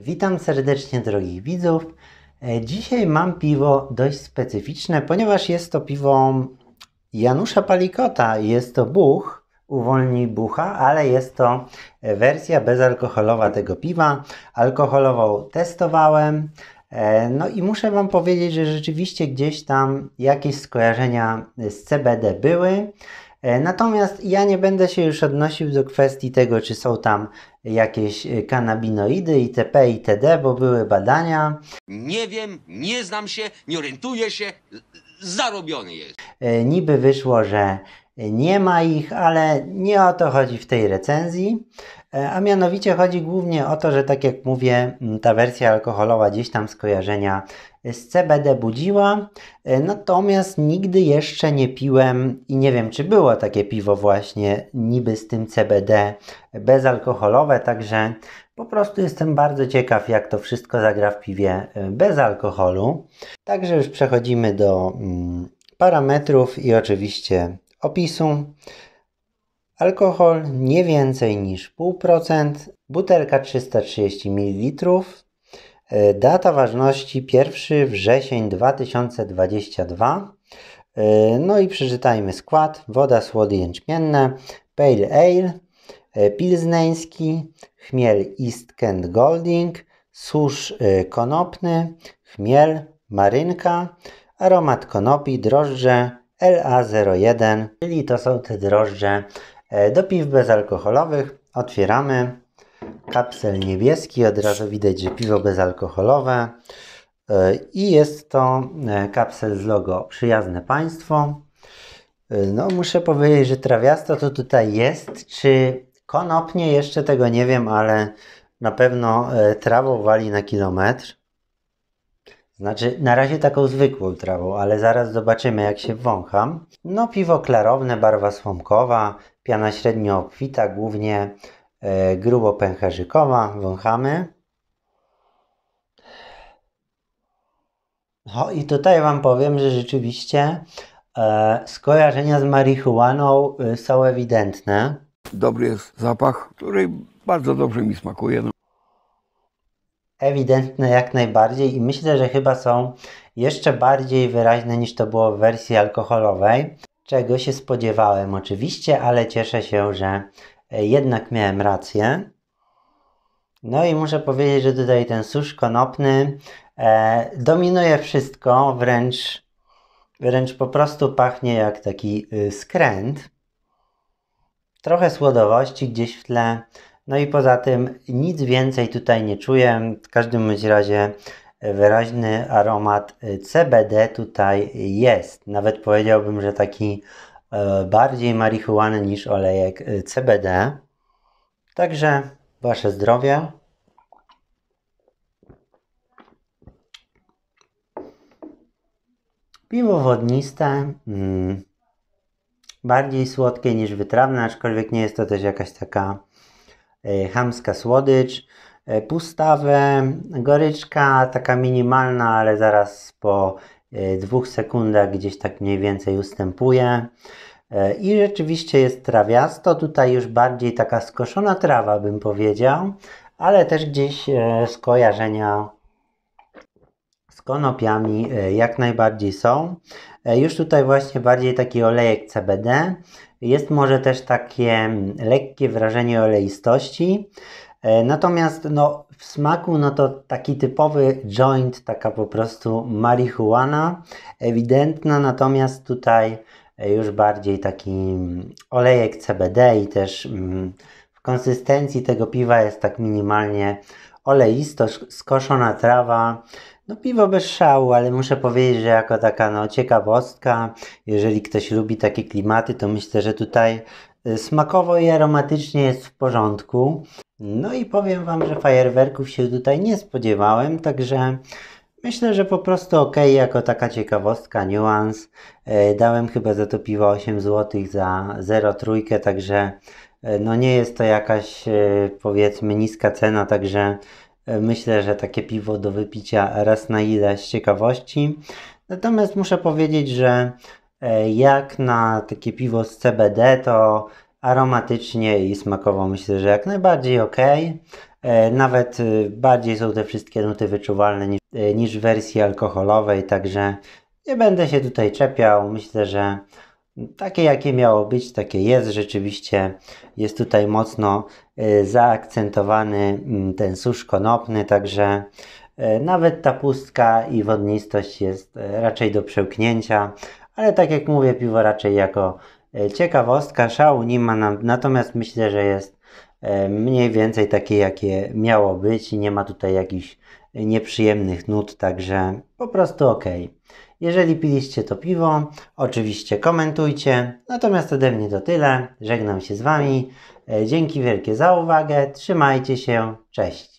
Witam serdecznie drogich widzów. E, dzisiaj mam piwo dość specyficzne, ponieważ jest to piwo Janusza Palikota. Jest to Buch, uwolni Bucha, ale jest to wersja bezalkoholowa tego piwa. Alkoholową testowałem. E, no i muszę Wam powiedzieć, że rzeczywiście gdzieś tam jakieś skojarzenia z CBD były. E, natomiast ja nie będę się już odnosił do kwestii tego, czy są tam jakieś e, kanabinoidy itp. itd., bo były badania. Nie wiem, nie znam się, nie orientuję się, zarobiony jest. E, niby wyszło, że nie ma ich, ale nie o to chodzi w tej recenzji. E, a mianowicie chodzi głównie o to, że tak jak mówię, ta wersja alkoholowa gdzieś tam skojarzenia z CBD budziła, e, natomiast nigdy jeszcze nie piłem i nie wiem, czy było takie piwo właśnie niby z tym CBD bezalkoholowe, także po prostu jestem bardzo ciekaw, jak to wszystko zagra w piwie e, bez alkoholu. Także już przechodzimy do parametrów i oczywiście opisu. Alkohol nie więcej niż 0,5%, butelka 330 ml, e, data ważności 1 wrzesień 2022. E, no i przeczytajmy skład. Woda jęczmienne, pale ale, e, pilzneński, chmiel East Kent Golding, susz konopny, chmiel, marynka, aromat konopi, drożdże LA01, czyli to są te drożdże E, do piw bezalkoholowych otwieramy kapsel niebieski. Od razu widać, że piwo bezalkoholowe. E, I jest to e, kapsel z logo Przyjazne Państwo. No, muszę powiedzieć, że trawiasto to tutaj jest. Czy konopnie? Jeszcze tego nie wiem, ale na pewno trawą wali na kilometr. Znaczy, na razie taką zwykłą trawą, ale zaraz zobaczymy, jak się wącham. No, piwo klarowne, barwa słomkowa, piana średnio obfita, głównie e, grubo pęcherzykowa. Wąchamy. O, i tutaj Wam powiem, że rzeczywiście e, skojarzenia z marihuaną e, są ewidentne. Dobry jest zapach, który bardzo dobrze mi smakuje. No ewidentne jak najbardziej i myślę, że chyba są jeszcze bardziej wyraźne niż to było w wersji alkoholowej, czego się spodziewałem oczywiście, ale cieszę się, że e, jednak miałem rację. No i muszę powiedzieć, że tutaj ten susz konopny e, dominuje wszystko, wręcz, wręcz po prostu pachnie jak taki y, skręt. Trochę słodowości gdzieś w tle, no i poza tym nic więcej tutaj nie czuję. W każdym razie e, wyraźny aromat e, CBD tutaj jest. Nawet powiedziałbym, że taki e, bardziej marihuany niż olejek CBD. Także Wasze zdrowie. Piwo wodniste, mm, bardziej słodkie niż wytrawne, aczkolwiek nie jest to też jakaś taka E, hamska słodycz, e, pustawę, goryczka, taka minimalna, ale zaraz po e, dwóch sekundach gdzieś tak mniej więcej ustępuje. I rzeczywiście jest trawiasto, tutaj już bardziej taka skoszona trawa bym powiedział, ale też gdzieś skojarzenia z konopiami e, jak najbardziej są. E, już tutaj właśnie bardziej taki olejek CBD. Jest może też takie mm, lekkie wrażenie oleistości. E, natomiast no, w smaku no to taki typowy joint, taka po prostu marihuana, ewidentna, natomiast tutaj już bardziej taki mm, olejek CBD i też mm, w konsystencji tego piwa jest tak minimalnie oleisto, skoszona trawa, no piwo bez szału, ale muszę powiedzieć, że jako taka no, ciekawostka, jeżeli ktoś lubi takie klimaty, to myślę, że tutaj y, smakowo i aromatycznie jest w porządku. No i powiem Wam, że fajerwerków się tutaj nie spodziewałem, także myślę, że po prostu ok, jako taka ciekawostka, niuans. E, dałem chyba za to piwo 8 zł za 0,3, także e, no nie jest to jakaś e, powiedzmy niska cena, także E, myślę, że takie piwo do wypicia raz na ile z ciekawości. Natomiast muszę powiedzieć, że e, jak na takie piwo z CBD, to aromatycznie i smakowo myślę, że jak najbardziej ok. E, nawet bardziej są te wszystkie nuty wyczuwalne niż, niż w wersji alkoholowej, także nie będę się tutaj czepiał. Myślę, że takie, jakie miało być, takie jest rzeczywiście. Jest tutaj mocno e, zaakcentowany mm, ten susz konopny, także e, nawet ta pustka i wodnistość jest e, raczej do przełknięcia, ale tak jak mówię, piwo raczej jako ciekawostka, szału nie ma natomiast myślę, że jest mniej więcej takie, jakie miało być i nie ma tutaj jakichś nieprzyjemnych nut, także po prostu ok. Jeżeli piliście to piwo, oczywiście komentujcie. Natomiast ode mnie to tyle. Żegnam się z Wami. E, dzięki wielkie za uwagę. Trzymajcie się. Cześć.